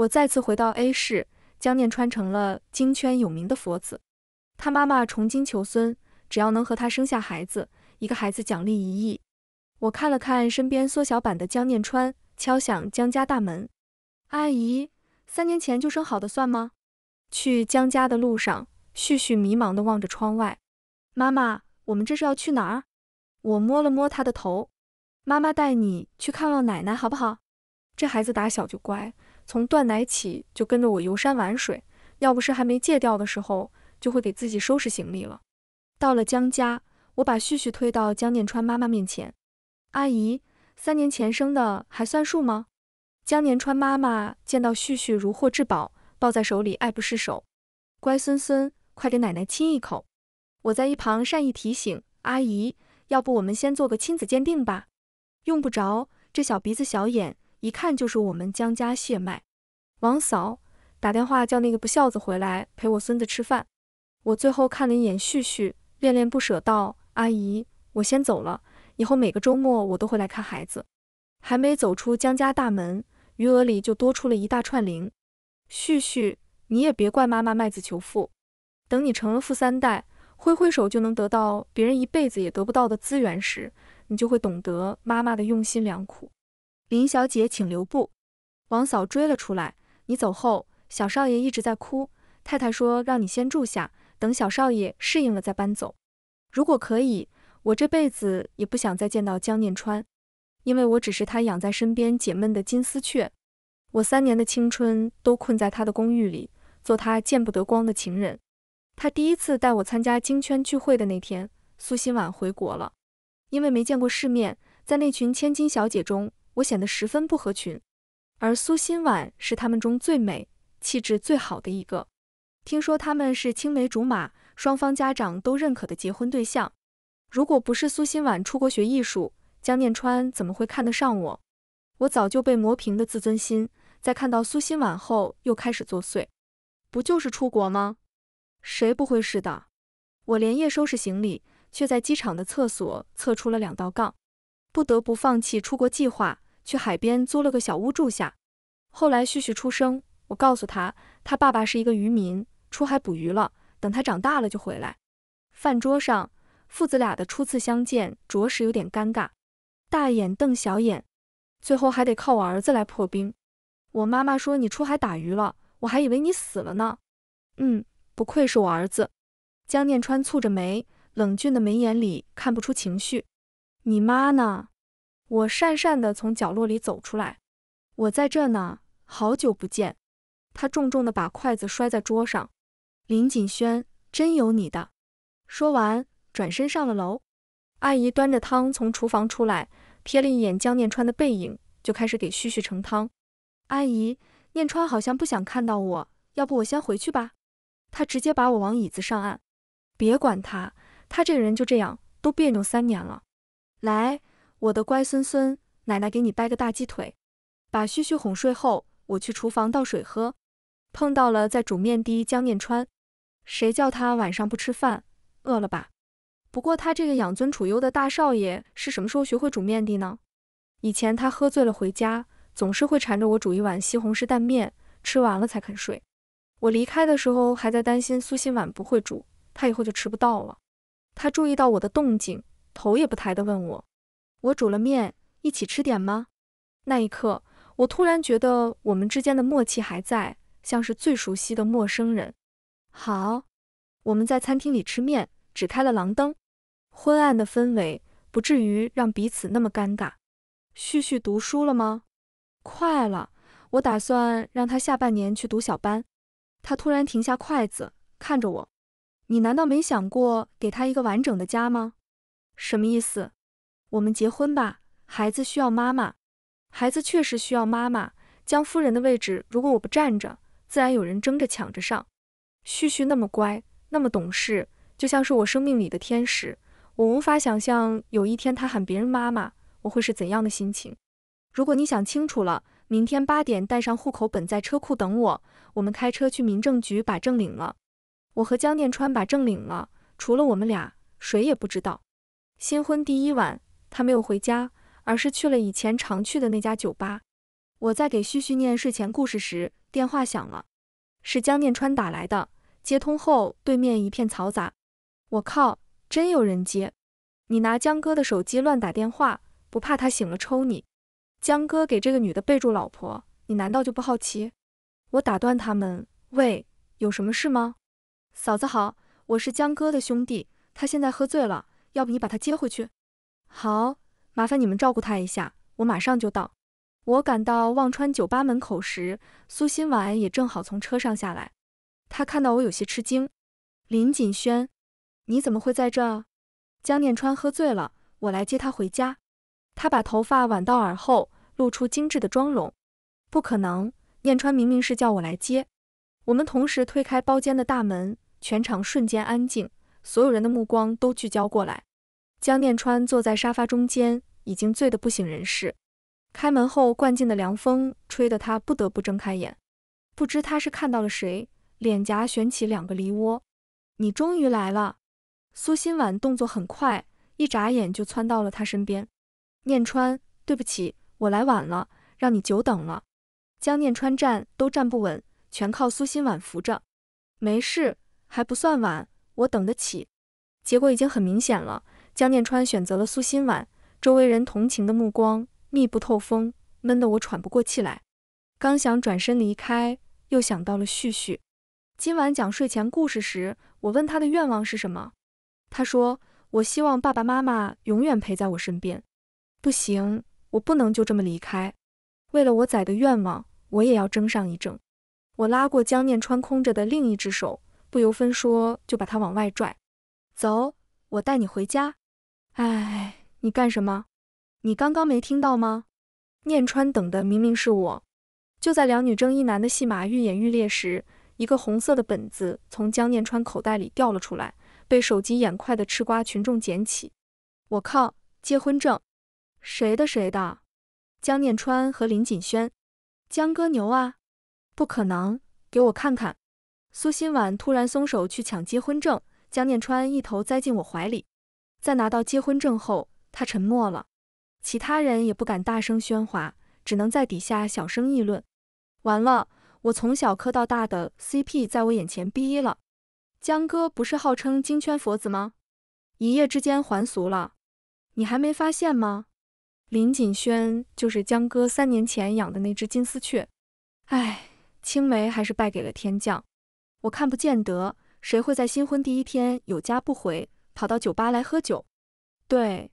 我再次回到 A 市，江念川成了京圈有名的佛子。他妈妈重金求孙，只要能和他生下孩子，一个孩子奖励一亿。我看了看身边缩小版的江念川，敲响江家大门。阿姨，三年前就生好的算吗？去江家的路上，旭旭迷茫地望着窗外。妈妈，我们这是要去哪儿？我摸了摸他的头，妈妈带你去看望奶奶好不好？这孩子打小就乖。从断奶起就跟着我游山玩水，要不是还没戒掉的时候，就会给自己收拾行李了。到了江家，我把旭旭推到江念川妈妈面前：“阿姨，三年前生的还算数吗？”江念川妈妈见到旭旭如获至宝，抱在手里爱不释手：“乖孙孙，快给奶奶亲一口。”我在一旁善意提醒：“阿姨，要不我们先做个亲子鉴定吧？”“用不着，这小鼻子小眼。”一看就是我们江家血脉。王嫂打电话叫那个不孝子回来陪我孙子吃饭。我最后看了一眼旭旭，恋恋不舍道：“阿姨，我先走了。以后每个周末我都会来看孩子。”还没走出江家大门，余额里就多出了一大串零。旭旭，你也别怪妈妈卖子求富。等你成了富三代，挥挥手就能得到别人一辈子也得不到的资源时，你就会懂得妈妈的用心良苦。林小姐，请留步。王嫂追了出来。你走后，小少爷一直在哭。太太说让你先住下，等小少爷适应了再搬走。如果可以，我这辈子也不想再见到江念川，因为我只是他养在身边解闷的金丝雀。我三年的青春都困在他的公寓里，做他见不得光的情人。他第一次带我参加京圈聚会的那天，苏新晚回国了，因为没见过世面，在那群千金小姐中。我显得十分不合群，而苏心婉是他们中最美、气质最好的一个。听说他们是青梅竹马，双方家长都认可的结婚对象。如果不是苏心婉出国学艺术，江念川怎么会看得上我？我早就被磨平的自尊心，在看到苏心婉后又开始作祟。不就是出国吗？谁不会是的？我连夜收拾行李，却在机场的厕所测出了两道杠，不得不放弃出国计划。去海边租了个小屋住下，后来旭旭出生，我告诉他，他爸爸是一个渔民，出海捕鱼了，等他长大了就回来。饭桌上，父子俩的初次相见着实有点尴尬，大眼瞪小眼，最后还得靠我儿子来破冰。我妈妈说你出海打鱼了，我还以为你死了呢。嗯，不愧是我儿子。江念川蹙着眉，冷峻的眉眼里看不出情绪。你妈呢？我讪讪地从角落里走出来，我在这呢，好久不见。他重重地把筷子摔在桌上，林锦轩，真有你的！说完，转身上了楼。阿姨端着汤从厨房出来，瞥了一眼江念川的背影，就开始给旭旭盛汤。阿姨，念川好像不想看到我，要不我先回去吧？他直接把我往椅子上按，别管他，他这个人就这样，都别扭三年了。来。我的乖孙孙，奶奶给你掰个大鸡腿。把旭旭哄睡后，我去厨房倒水喝，碰到了在煮面的江念川。谁叫他晚上不吃饭，饿了吧？不过他这个养尊处优的大少爷，是什么时候学会煮面的呢？以前他喝醉了回家，总是会缠着我煮一碗西红柿蛋面，吃完了才肯睡。我离开的时候，还在担心苏心婉不会煮，他以后就吃不到了。他注意到我的动静，头也不抬地问我。我煮了面，一起吃点吗？那一刻，我突然觉得我们之间的默契还在，像是最熟悉的陌生人。好，我们在餐厅里吃面，只开了廊灯，昏暗的氛围，不至于让彼此那么尴尬。旭旭读书了吗？快了，我打算让他下半年去读小班。他突然停下筷子，看着我：“你难道没想过给他一个完整的家吗？”什么意思？我们结婚吧，孩子需要妈妈，孩子确实需要妈妈。江夫人的位置，如果我不站着，自然有人争着抢着上。旭旭那么乖，那么懂事，就像是我生命里的天使。我无法想象有一天他喊别人妈妈，我会是怎样的心情。如果你想清楚了，明天八点带上户口本在车库等我，我们开车去民政局把证领了。我和江念川把证领了，除了我们俩，谁也不知道。新婚第一晚。他没有回家，而是去了以前常去的那家酒吧。我在给旭旭念睡前故事时，电话响了，是江念川打来的。接通后，对面一片嘈杂。我靠，真有人接！你拿江哥的手机乱打电话，不怕他醒了抽你？江哥给这个女的备注老婆，你难道就不好奇？我打断他们，喂，有什么事吗？嫂子好，我是江哥的兄弟，他现在喝醉了，要不你把他接回去？好，麻烦你们照顾他一下，我马上就到。我赶到忘川酒吧门口时，苏新婉也正好从车上下来。她看到我有些吃惊：“林锦轩，你怎么会在这？”江念川喝醉了，我来接他回家。他把头发挽到耳后，露出精致的妆容。不可能，念川明明是叫我来接。我们同时推开包间的大门，全场瞬间安静，所有人的目光都聚焦过来。江念川坐在沙发中间，已经醉得不省人事。开门后灌进的凉风吹得他不得不睁开眼，不知他是看到了谁，脸颊旋起两个梨窝。你终于来了，苏心婉动作很快，一眨眼就窜到了他身边。念川，对不起，我来晚了，让你久等了。江念川站都站不稳，全靠苏心婉扶着。没事，还不算晚，我等得起。结果已经很明显了。江念川选择了苏心婉，周围人同情的目光密不透风，闷得我喘不过气来。刚想转身离开，又想到了旭旭。今晚讲睡前故事时，我问他的愿望是什么，他说：“我希望爸爸妈妈永远陪在我身边。”不行，我不能就这么离开。为了我仔的愿望，我也要争上一争。我拉过江念川空着的另一只手，不由分说就把他往外拽。走，我带你回家。哎，你干什么？你刚刚没听到吗？念川等的明明是我。就在两女争一男的戏码愈演愈烈时，一个红色的本子从江念川口袋里掉了出来，被手疾眼快的吃瓜群众捡起。我靠，结婚证，谁的谁的？江念川和林锦轩，江哥牛啊！不可能，给我看看。苏心婉突然松手去抢结婚证，江念川一头栽进我怀里。在拿到结婚证后，他沉默了，其他人也不敢大声喧哗，只能在底下小声议论。完了，我从小磕到大的 CP 在我眼前逼了。江哥不是号称金圈佛子吗？一夜之间还俗了，你还没发现吗？林锦轩就是江哥三年前养的那只金丝雀。哎，青梅还是败给了天降。我看不见得谁会在新婚第一天有家不回。跑到酒吧来喝酒，对，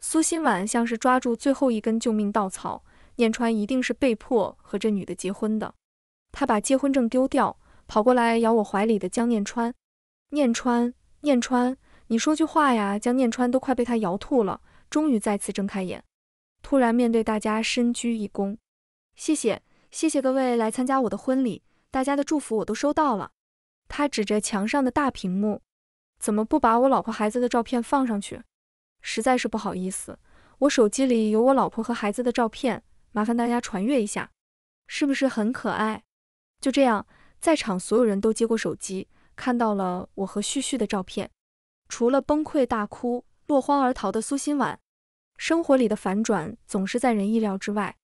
苏新婉像是抓住最后一根救命稻草，念川一定是被迫和这女的结婚的。他把结婚证丢掉，跑过来咬我怀里的江念川。念川，念川，你说句话呀！江念川都快被他摇吐了，终于再次睁开眼，突然面对大家深鞠一躬，谢谢，谢谢各位来参加我的婚礼，大家的祝福我都收到了。他指着墙上的大屏幕。怎么不把我老婆孩子的照片放上去？实在是不好意思，我手机里有我老婆和孩子的照片，麻烦大家传阅一下，是不是很可爱？就这样，在场所有人都接过手机，看到了我和旭旭的照片，除了崩溃大哭、落荒而逃的苏新晚。生活里的反转总是在人意料之外，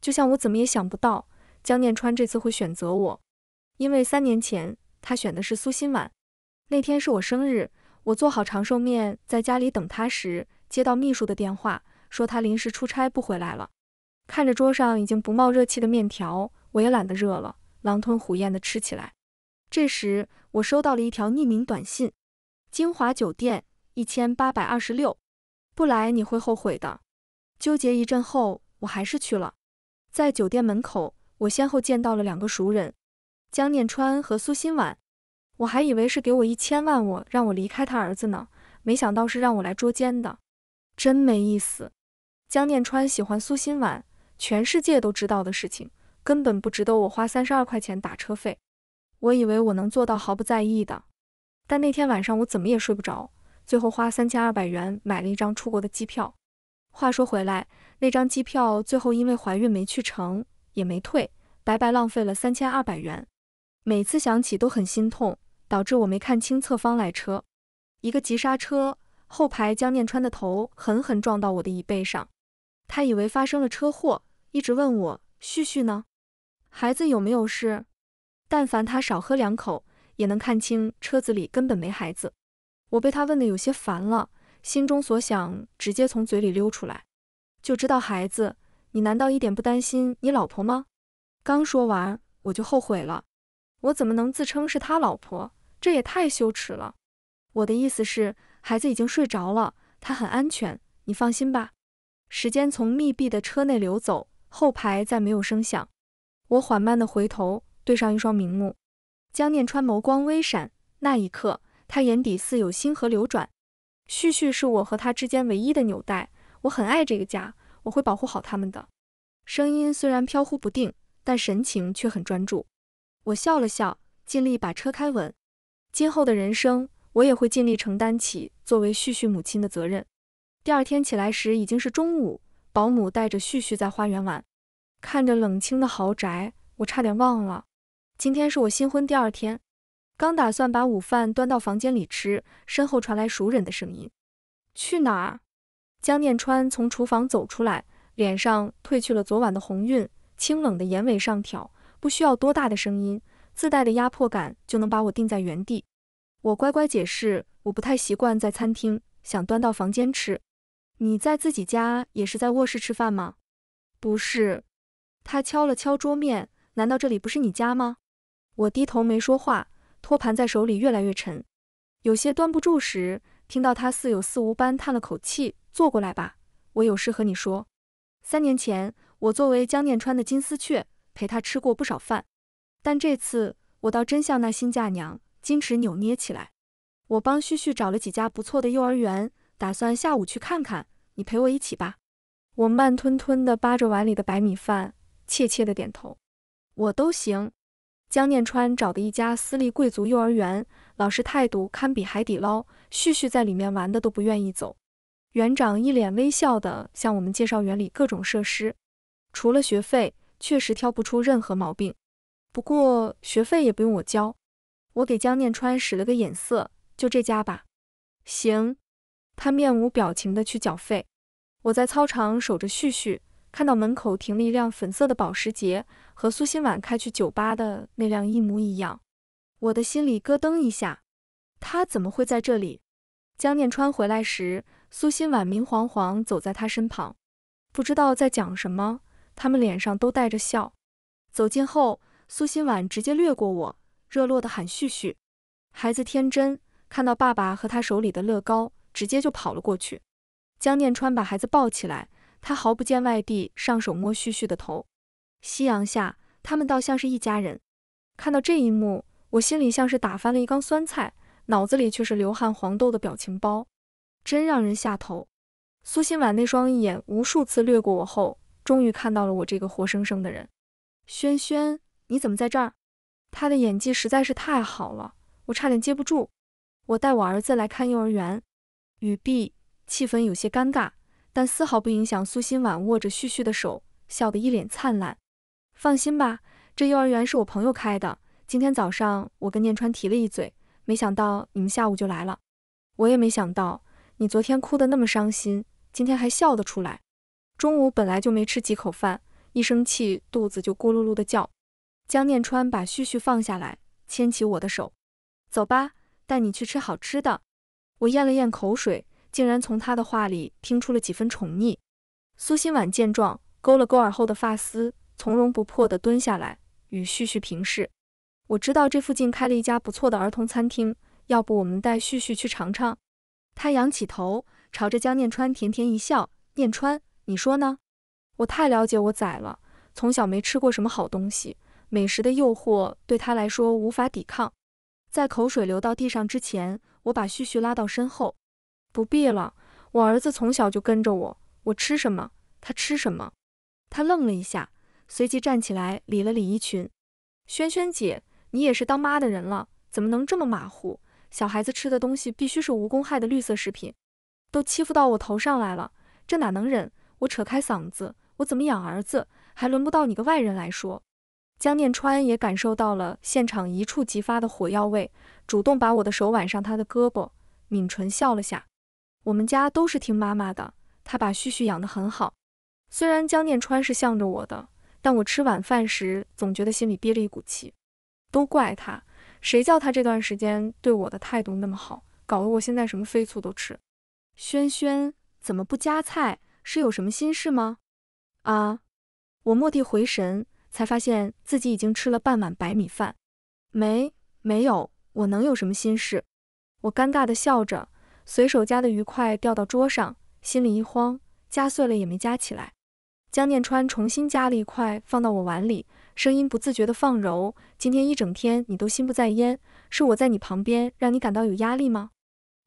就像我怎么也想不到江念川这次会选择我，因为三年前他选的是苏新晚。那天是我生日，我做好长寿面，在家里等他时，接到秘书的电话，说他临时出差不回来了。看着桌上已经不冒热气的面条，我也懒得热了，狼吞虎咽地吃起来。这时，我收到了一条匿名短信：金华酒店一千八百二十六，不来你会后悔的。纠结一阵后，我还是去了。在酒店门口，我先后见到了两个熟人，江念川和苏心婉。我还以为是给我一千万，我让我离开他儿子呢，没想到是让我来捉奸的，真没意思。江念川喜欢苏心婉，全世界都知道的事情，根本不值得我花三十二块钱打车费。我以为我能做到毫不在意的，但那天晚上我怎么也睡不着，最后花三千二百元买了一张出国的机票。话说回来，那张机票最后因为怀孕没去成，也没退，白白浪费了三千二百元。每次想起都很心痛。导致我没看清侧方来车，一个急刹车，后排江念川的头狠狠撞到我的椅背上。他以为发生了车祸，一直问我旭旭呢，孩子有没有事？但凡他少喝两口，也能看清车子里根本没孩子。我被他问的有些烦了，心中所想直接从嘴里溜出来，就知道孩子，你难道一点不担心你老婆吗？刚说完我就后悔了。我怎么能自称是他老婆？这也太羞耻了。我的意思是，孩子已经睡着了，他很安全，你放心吧。时间从密闭的车内流走，后排再没有声响。我缓慢地回头，对上一双明目。江念川眸光微闪，那一刻，他眼底似有星河流转。旭旭是我和他之间唯一的纽带，我很爱这个家，我会保护好他们的。声音虽然飘忽不定，但神情却很专注。我笑了笑，尽力把车开稳。今后的人生，我也会尽力承担起作为旭旭母亲的责任。第二天起来时已经是中午，保姆带着旭旭在花园玩。看着冷清的豪宅，我差点忘了，今天是我新婚第二天。刚打算把午饭端到房间里吃，身后传来熟人的声音：“去哪儿？”江念川从厨房走出来，脸上褪去了昨晚的红晕，清冷的眼尾上挑。不需要多大的声音，自带的压迫感就能把我定在原地。我乖乖解释，我不太习惯在餐厅，想端到房间吃。你在自己家也是在卧室吃饭吗？不是。他敲了敲桌面，难道这里不是你家吗？我低头没说话，托盘在手里越来越沉，有些端不住时，听到他似有似无般叹了口气：“坐过来吧，我有事和你说。”三年前，我作为江念川的金丝雀。陪他吃过不少饭，但这次我倒真像那新嫁娘，矜持扭捏起来。我帮旭旭找了几家不错的幼儿园，打算下午去看看，你陪我一起吧。我慢吞吞地扒着碗里的白米饭，怯怯地点头，我都行。江念川找的一家私立贵族幼儿园，老师态度堪比海底捞，旭旭在里面玩的都不愿意走。园长一脸微笑地向我们介绍园里各种设施，除了学费。确实挑不出任何毛病，不过学费也不用我交。我给江念川使了个眼色，就这家吧。行。他面无表情的去缴费。我在操场守着旭旭，看到门口停了一辆粉色的保时捷，和苏新晚开去酒吧的那辆一模一样。我的心里咯噔一下，他怎么会在这里？江念川回来时，苏新晚明晃晃走在他身旁，不知道在讲什么。他们脸上都带着笑，走近后，苏新婉直接掠过我，热络的喊旭旭，孩子天真，看到爸爸和他手里的乐高，直接就跑了过去。江念川把孩子抱起来，他毫不见外地上手摸旭旭的头。夕阳下，他们倒像是一家人。看到这一幕，我心里像是打翻了一缸酸菜，脑子里却是流汗黄豆的表情包，真让人下头。苏新婉那双眼无数次掠过我后。终于看到了我这个活生生的人，轩轩，你怎么在这儿？他的演技实在是太好了，我差点接不住。我带我儿子来看幼儿园。语毕，气氛有些尴尬，但丝毫不影响苏新婉握着旭旭的手，笑得一脸灿烂。放心吧，这幼儿园是我朋友开的。今天早上我跟念川提了一嘴，没想到你们下午就来了。我也没想到，你昨天哭得那么伤心，今天还笑得出来。中午本来就没吃几口饭，一生气肚子就咕噜噜的叫。江念川把旭旭放下来，牵起我的手，走吧，带你去吃好吃的。我咽了咽口水，竟然从他的话里听出了几分宠溺。苏新婉见状，勾了勾耳后的发丝，从容不迫地蹲下来，与旭旭平视。我知道这附近开了一家不错的儿童餐厅，要不我们带旭旭去尝尝？他仰起头，朝着江念川甜甜一笑，念川。你说呢？我太了解我仔了，从小没吃过什么好东西，美食的诱惑对他来说无法抵抗。在口水流到地上之前，我把旭旭拉到身后。不必了，我儿子从小就跟着我，我吃什么他吃什么。他愣了一下，随即站起来理了理衣裙。萱萱姐，你也是当妈的人了，怎么能这么马虎？小孩子吃的东西必须是无公害的绿色食品。都欺负到我头上来了，这哪能忍？我扯开嗓子，我怎么养儿子，还轮不到你个外人来说。江念川也感受到了现场一触即发的火药味，主动把我的手挽上他的胳膊，抿唇笑了下。我们家都是听妈妈的，他把旭旭养得很好。虽然江念川是向着我的，但我吃晚饭时总觉得心里憋着一股气，都怪他，谁叫他这段时间对我的态度那么好，搞得我现在什么飞醋都吃。轩轩怎么不夹菜？是有什么心事吗？啊！我蓦地回神，才发现自己已经吃了半碗白米饭。没，没有，我能有什么心事？我尴尬的笑着，随手夹的鱼块掉到桌上，心里一慌，夹碎了也没夹起来。江念川重新夹了一块放到我碗里，声音不自觉的放柔：“今天一整天你都心不在焉，是我在你旁边让你感到有压力吗？”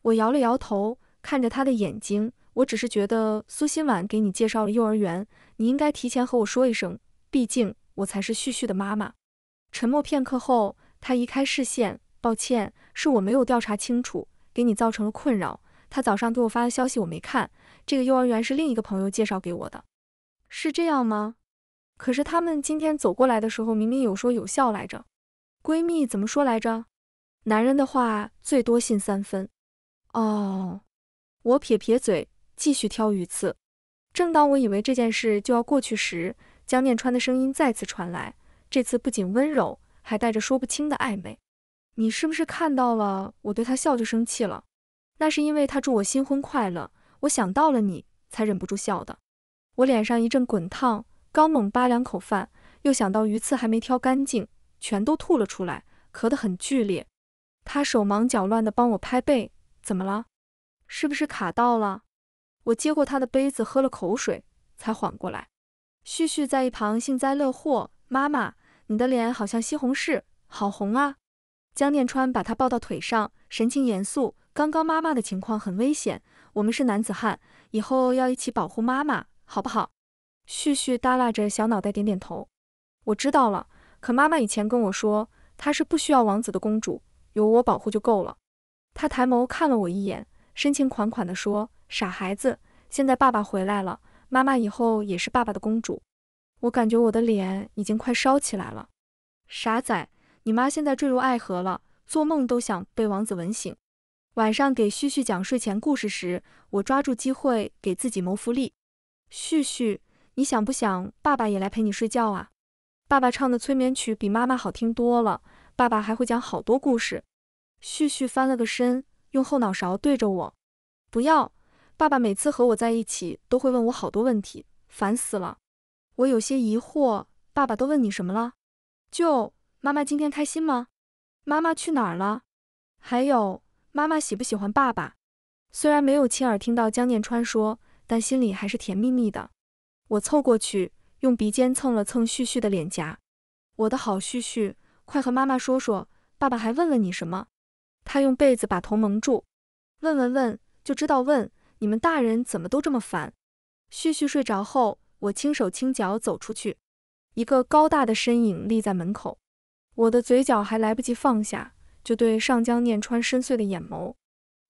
我摇了摇头，看着他的眼睛。我只是觉得苏新晚给你介绍了幼儿园，你应该提前和我说一声，毕竟我才是旭旭的妈妈。沉默片刻后，她移开视线，抱歉，是我没有调查清楚，给你造成了困扰。她早上给我发的消息我没看，这个幼儿园是另一个朋友介绍给我的，是这样吗？可是他们今天走过来的时候，明明有说有笑来着。闺蜜怎么说来着？男人的话最多信三分。哦，我撇撇嘴。继续挑鱼刺。正当我以为这件事就要过去时，江念川的声音再次传来，这次不仅温柔，还带着说不清的暧昧。你是不是看到了我对他笑就生气了？那是因为他祝我新婚快乐，我想到了你，才忍不住笑的。我脸上一阵滚烫，刚猛扒两口饭，又想到鱼刺还没挑干净，全都吐了出来，咳得很剧烈。他手忙脚乱地帮我拍背，怎么了？是不是卡到了？我接过他的杯子，喝了口水，才缓过来。旭旭在一旁幸灾乐祸：“妈妈，你的脸好像西红柿，好红啊！”江念川把他抱到腿上，神情严肃：“刚刚妈妈的情况很危险，我们是男子汉，以后要一起保护妈妈，好不好？”旭旭耷拉着小脑袋，点点头：“我知道了。可妈妈以前跟我说，她是不需要王子的公主，有我保护就够了。”他抬眸看了我一眼，深情款款地说。傻孩子，现在爸爸回来了，妈妈以后也是爸爸的公主。我感觉我的脸已经快烧起来了。傻仔，你妈现在坠入爱河了，做梦都想被王子吻醒。晚上给旭旭讲睡前故事时，我抓住机会给自己谋福利。旭旭，你想不想爸爸也来陪你睡觉啊？爸爸唱的催眠曲比妈妈好听多了，爸爸还会讲好多故事。旭旭翻了个身，用后脑勺对着我，不要。爸爸每次和我在一起都会问我好多问题，烦死了。我有些疑惑，爸爸都问你什么了？就妈妈今天开心吗？妈妈去哪儿了？还有妈妈喜不喜欢爸爸？虽然没有亲耳听到江念川说，但心里还是甜蜜蜜的。我凑过去，用鼻尖蹭了蹭旭旭的脸颊。我的好旭旭，快和妈妈说说，爸爸还问了你什么？他用被子把头蒙住，问问问就知道问。你们大人怎么都这么烦？旭旭睡着后，我轻手轻脚走出去，一个高大的身影立在门口，我的嘴角还来不及放下，就对上江念川深邃的眼眸。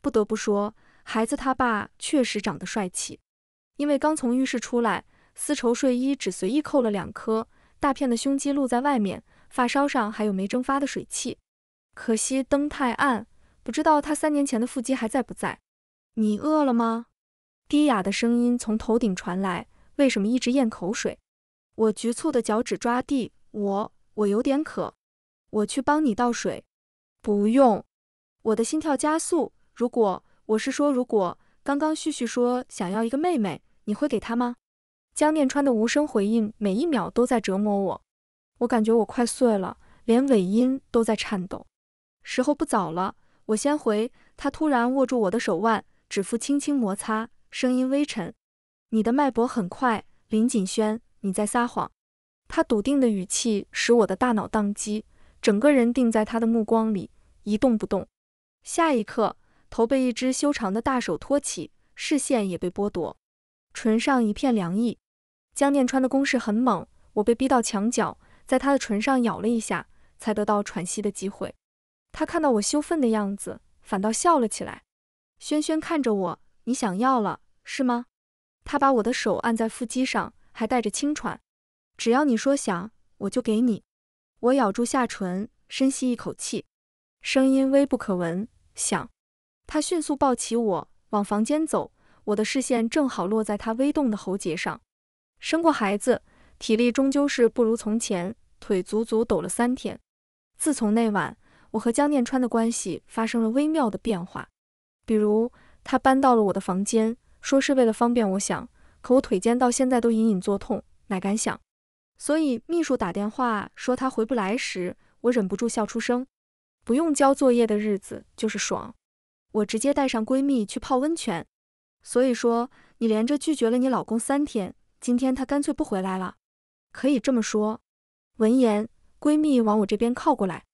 不得不说，孩子他爸确实长得帅气。因为刚从浴室出来，丝绸睡衣只随意扣了两颗，大片的胸肌露在外面，发梢上还有没蒸发的水汽。可惜灯太暗，不知道他三年前的腹肌还在不在。你饿了吗？低哑的声音从头顶传来。为什么一直咽口水？我局促的脚趾抓地。我我有点渴，我去帮你倒水。不用。我的心跳加速。如果我是说如果刚刚旭旭说想要一个妹妹，你会给他吗？江念川的无声回应，每一秒都在折磨我。我感觉我快碎了，连尾音都在颤抖。时候不早了，我先回。他突然握住我的手腕。指腹轻轻摩擦，声音微沉。你的脉搏很快，林锦轩，你在撒谎。他笃定的语气使我的大脑宕机，整个人定在他的目光里一动不动。下一刻，头被一只修长的大手托起，视线也被剥夺，唇上一片凉意。江念川的攻势很猛，我被逼到墙角，在他的唇上咬了一下，才得到喘息的机会。他看到我羞愤的样子，反倒笑了起来。轩轩看着我，你想要了是吗？他把我的手按在腹肌上，还带着轻喘。只要你说想，我就给你。我咬住下唇，深吸一口气，声音微不可闻，想。他迅速抱起我，往房间走。我的视线正好落在他微动的喉结上。生过孩子，体力终究是不如从前，腿足足抖了三天。自从那晚，我和江念川的关系发生了微妙的变化。比如他搬到了我的房间，说是为了方便。我想，可我腿间到现在都隐隐作痛，哪敢想？所以秘书打电话说他回不来时，我忍不住笑出声。不用交作业的日子就是爽，我直接带上闺蜜去泡温泉。所以说，你连着拒绝了你老公三天，今天他干脆不回来了。可以这么说。闻言，闺蜜往我这边靠过来。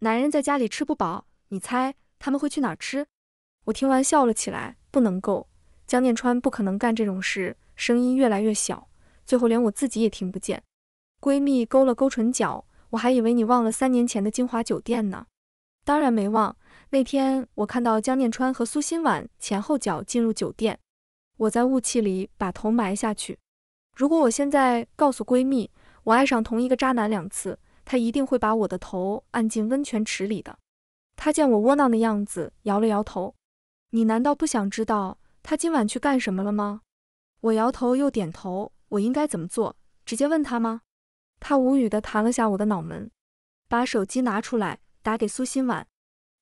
男人在家里吃不饱，你猜他们会去哪儿吃？我听完笑了起来，不能够，江念川不可能干这种事。声音越来越小，最后连我自己也听不见。闺蜜勾了勾唇角，我还以为你忘了三年前的金华酒店呢。当然没忘，那天我看到江念川和苏欣婉前后脚进入酒店，我在雾气里把头埋下去。如果我现在告诉闺蜜我爱上同一个渣男两次，她一定会把我的头按进温泉池里的。她见我窝囊的样子，摇了摇头。你难道不想知道他今晚去干什么了吗？我摇头又点头。我应该怎么做？直接问他吗？他无语地弹了下我的脑门，把手机拿出来打给苏心婉。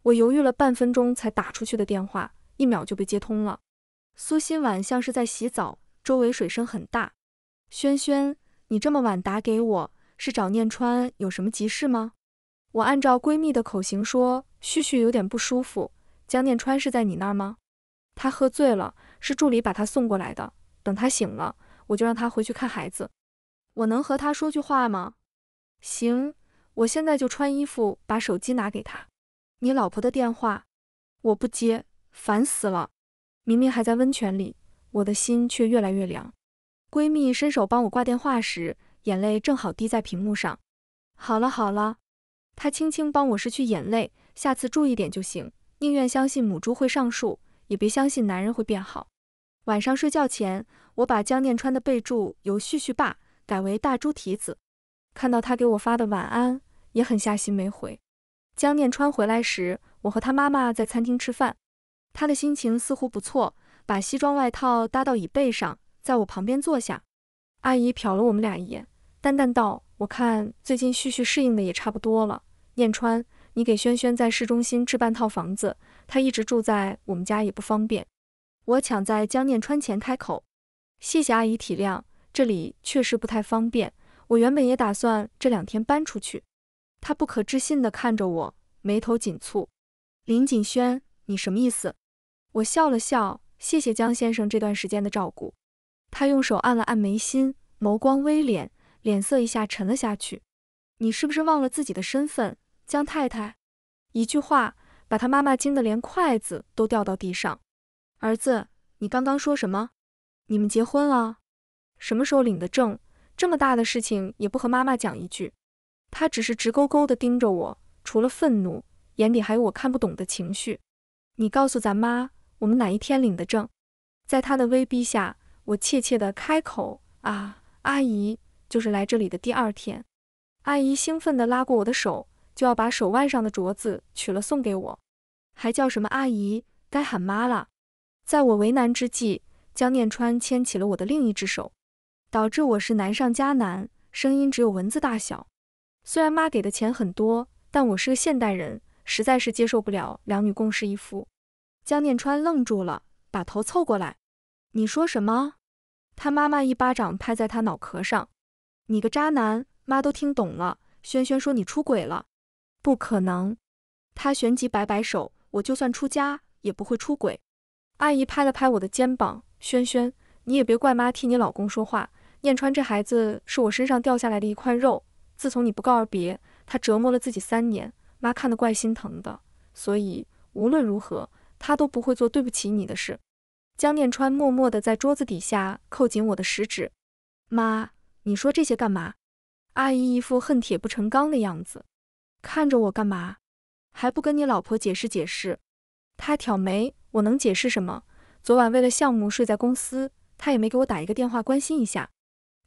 我犹豫了半分钟才打出去的电话，一秒就被接通了。苏心婉像是在洗澡，周围水声很大。轩轩，你这么晚打给我，是找念川有什么急事吗？我按照闺蜜的口型说：“旭旭有点不舒服。”江念川是在你那儿吗？他喝醉了，是助理把他送过来的。等他醒了，我就让他回去看孩子。我能和他说句话吗？行，我现在就穿衣服，把手机拿给他。你老婆的电话，我不接，烦死了。明明还在温泉里，我的心却越来越凉。闺蜜伸手帮我挂电话时，眼泪正好滴在屏幕上。好了好了，她轻轻帮我拭去眼泪，下次注意点就行。宁愿相信母猪会上树，也别相信男人会变好。晚上睡觉前，我把江念川的备注由“旭旭爸”改为“大猪蹄子”。看到他给我发的晚安，也狠下心没回。江念川回来时，我和他妈妈在餐厅吃饭，他的心情似乎不错，把西装外套搭到椅背上，在我旁边坐下。阿姨瞟了我们俩一眼，淡淡道：“我看最近旭旭适应的也差不多了，念川。”你给轩轩在市中心置办套房子，她一直住在我们家也不方便。我抢在江念川前开口，谢谢阿姨体谅，这里确实不太方便。我原本也打算这两天搬出去。他不可置信地看着我，眉头紧蹙。林锦轩，你什么意思？我笑了笑，谢谢江先生这段时间的照顾。他用手按了按眉心，眸光微敛，脸色一下沉了下去。你是不是忘了自己的身份？江太太，一句话把他妈妈惊得连筷子都掉到地上。儿子，你刚刚说什么？你们结婚了？什么时候领的证？这么大的事情也不和妈妈讲一句？他只是直勾勾的盯着我，除了愤怒，眼里还有我看不懂的情绪。你告诉咱妈，我们哪一天领的证？在他的威逼下，我怯怯的开口：啊，阿姨，就是来这里的第二天。阿姨兴奋地拉过我的手。就要把手腕上的镯子取了送给我，还叫什么阿姨？该喊妈了。在我为难之际，江念川牵起了我的另一只手，导致我是难上加难，声音只有蚊子大小。虽然妈给的钱很多，但我是个现代人，实在是接受不了两女共侍一夫。江念川愣住了，把头凑过来：“你说什么？”他妈妈一巴掌拍在他脑壳上：“你个渣男！妈都听懂了。轩轩说你出轨了。”不可能，他旋即摆摆手，我就算出家也不会出轨。阿姨拍了拍我的肩膀，轩轩，你也别怪妈替你老公说话。念川这孩子是我身上掉下来的一块肉，自从你不告而别，他折磨了自己三年，妈看得怪心疼的，所以无论如何他都不会做对不起你的事。江念川默默的在桌子底下扣紧我的食指，妈，你说这些干嘛？阿姨一副恨铁不成钢的样子。看着我干嘛？还不跟你老婆解释解释？他挑眉，我能解释什么？昨晚为了项目睡在公司，他也没给我打一个电话关心一下。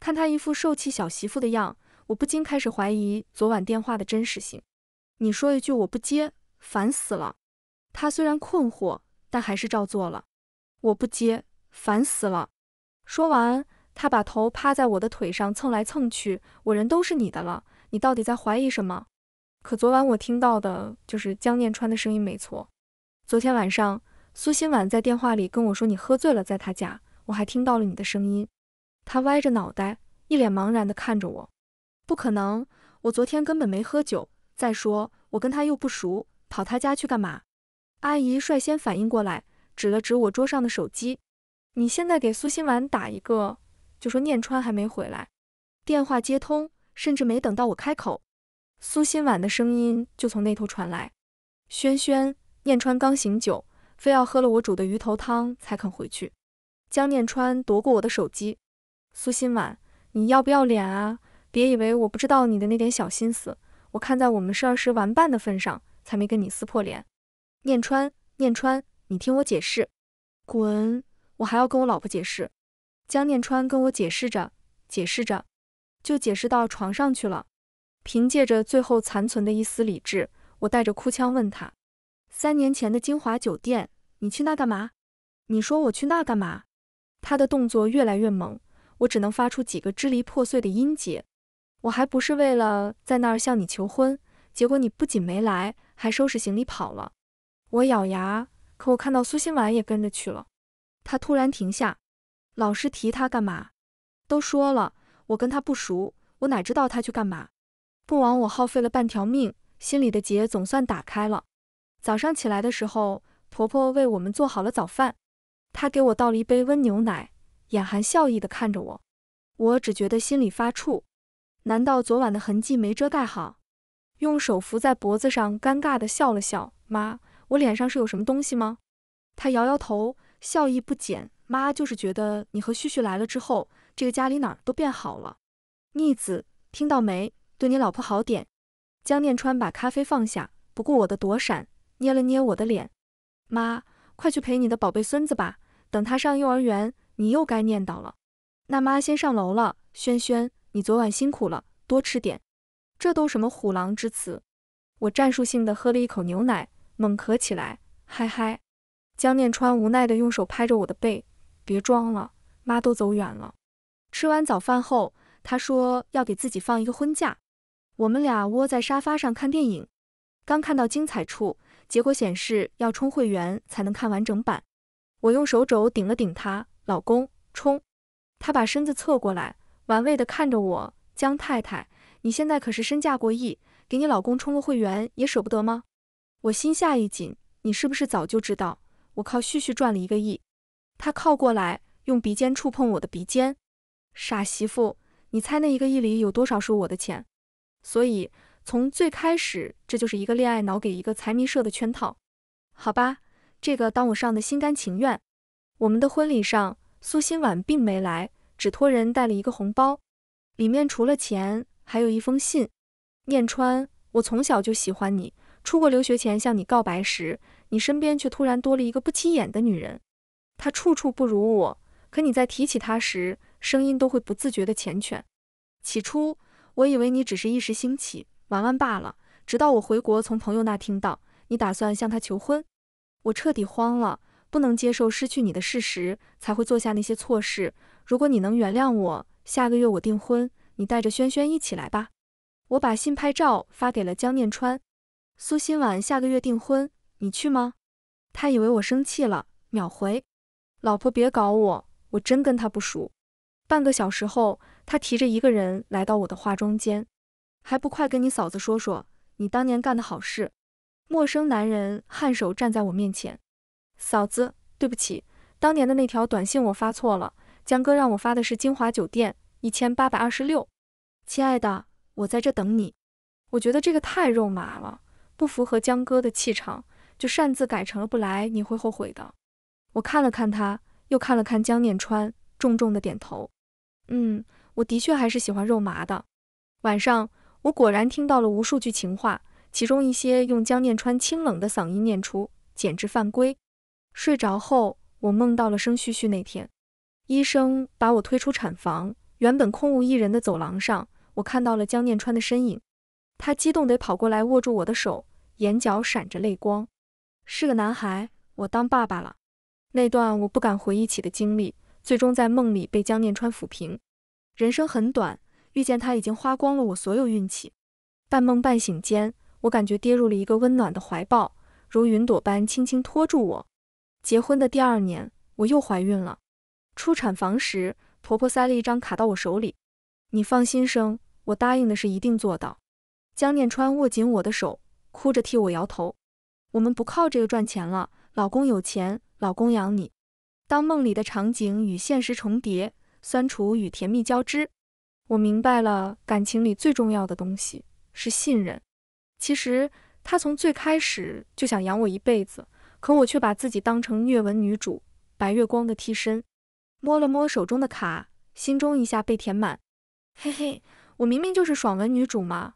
看他一副受气小媳妇的样，我不禁开始怀疑昨晚电话的真实性。你说一句我不接，烦死了。他虽然困惑，但还是照做了。我不接，烦死了。说完，他把头趴在我的腿上蹭来蹭去。我人都是你的了，你到底在怀疑什么？可昨晚我听到的就是江念川的声音，没错。昨天晚上苏心婉在电话里跟我说你喝醉了，在他家，我还听到了你的声音。他歪着脑袋，一脸茫然地看着我。不可能，我昨天根本没喝酒。再说我跟他又不熟，跑他家去干嘛？阿姨率先反应过来，指了指我桌上的手机。你现在给苏心婉打一个，就说念川还没回来。电话接通，甚至没等到我开口。苏新婉的声音就从那头传来：“轩轩，念川刚醒酒，非要喝了我煮的鱼头汤才肯回去。”江念川夺过我的手机：“苏新婉，你要不要脸啊？别以为我不知道你的那点小心思，我看在我们是儿时玩伴的份上，才没跟你撕破脸。”念川，念川，你听我解释。滚！我还要跟我老婆解释。江念川跟我解释着，解释着，就解释到床上去了。凭借着最后残存的一丝理智，我带着哭腔问他：“三年前的金华酒店，你去那干嘛？”“你说我去那干嘛？”他的动作越来越猛，我只能发出几个支离破碎的音节。“我还不是为了在那儿向你求婚，结果你不仅没来，还收拾行李跑了。”我咬牙，可我看到苏新婉也跟着去了。他突然停下：“老师提他干嘛？都说了，我跟他不熟，我哪知道他去干嘛？”不枉我耗费了半条命，心里的结总算打开了。早上起来的时候，婆婆为我们做好了早饭，她给我倒了一杯温牛奶，眼含笑意地看着我。我只觉得心里发怵，难道昨晚的痕迹没遮盖好？用手扶在脖子上，尴尬地笑了笑。妈，我脸上是有什么东西吗？她摇摇头，笑意不减。妈就是觉得你和旭旭来了之后，这个家里哪儿都变好了。逆子，听到没？对你老婆好点，江念川把咖啡放下，不顾我的躲闪，捏了捏我的脸。妈，快去陪你的宝贝孙子吧，等他上幼儿园，你又该念叨了。那妈先上楼了，轩轩，你昨晚辛苦了，多吃点。这都什么虎狼之词！我战术性的喝了一口牛奶，猛咳起来。嗨嗨！江念川无奈的用手拍着我的背，别装了，妈都走远了。吃完早饭后，他说要给自己放一个婚假。我们俩窝在沙发上看电影，刚看到精彩处，结果显示要充会员才能看完整版。我用手肘顶了顶他，老公冲！他把身子侧过来，玩味的看着我。江太太，你现在可是身价过亿，给你老公充个会员也舍不得吗？我心下一紧，你是不是早就知道我靠旭旭赚了一个亿？他靠过来，用鼻尖触碰我的鼻尖。傻媳妇，你猜那一个亿里有多少是我的钱？所以，从最开始，这就是一个恋爱脑给一个财迷设的圈套，好吧？这个当我上的心甘情愿。我们的婚礼上，苏新婉并没来，只托人带了一个红包，里面除了钱，还有一封信。念川，我从小就喜欢你，出国留学前向你告白时，你身边却突然多了一个不起眼的女人，她处处不如我，可你在提起她时，声音都会不自觉的缱绻。起初。我以为你只是一时兴起玩玩罢了，直到我回国从朋友那听到你打算向他求婚，我彻底慌了，不能接受失去你的事实，才会做下那些错事。如果你能原谅我，下个月我订婚，你带着轩轩一起来吧。我把新拍照发给了江念川，苏新婉下个月订婚，你去吗？他以为我生气了，秒回，老婆别搞我，我真跟他不熟。半个小时后，他提着一个人来到我的化妆间，还不快跟你嫂子说说你当年干的好事。陌生男人颔首站在我面前，嫂子，对不起，当年的那条短信我发错了。江哥让我发的是精华酒店一千八百二十六，亲爱的，我在这等你。我觉得这个太肉麻了，不符合江哥的气场，就擅自改成了不来，你会后悔的。我看了看他，又看了看江念川，重重的点头。嗯，我的确还是喜欢肉麻的。晚上，我果然听到了无数句情话，其中一些用江念川清冷的嗓音念出，简直犯规。睡着后，我梦到了生旭旭那天，医生把我推出产房，原本空无一人的走廊上，我看到了江念川的身影，他激动地跑过来握住我的手，眼角闪着泪光，是个男孩，我当爸爸了。那段我不敢回忆起的经历。最终在梦里被江念川抚平。人生很短，遇见他已经花光了我所有运气。半梦半醒间，我感觉跌入了一个温暖的怀抱，如云朵般轻轻托住我。结婚的第二年，我又怀孕了。出产房时，婆婆塞了一张卡到我手里：“你放心生，我答应的事一定做到。”江念川握紧我的手，哭着替我摇头：“我们不靠这个赚钱了，老公有钱，老公养你。”当梦里的场景与现实重叠，酸楚与甜蜜交织，我明白了，感情里最重要的东西是信任。其实他从最开始就想养我一辈子，可我却把自己当成虐文女主白月光的替身。摸了摸手中的卡，心中一下被填满。嘿嘿，我明明就是爽文女主嘛。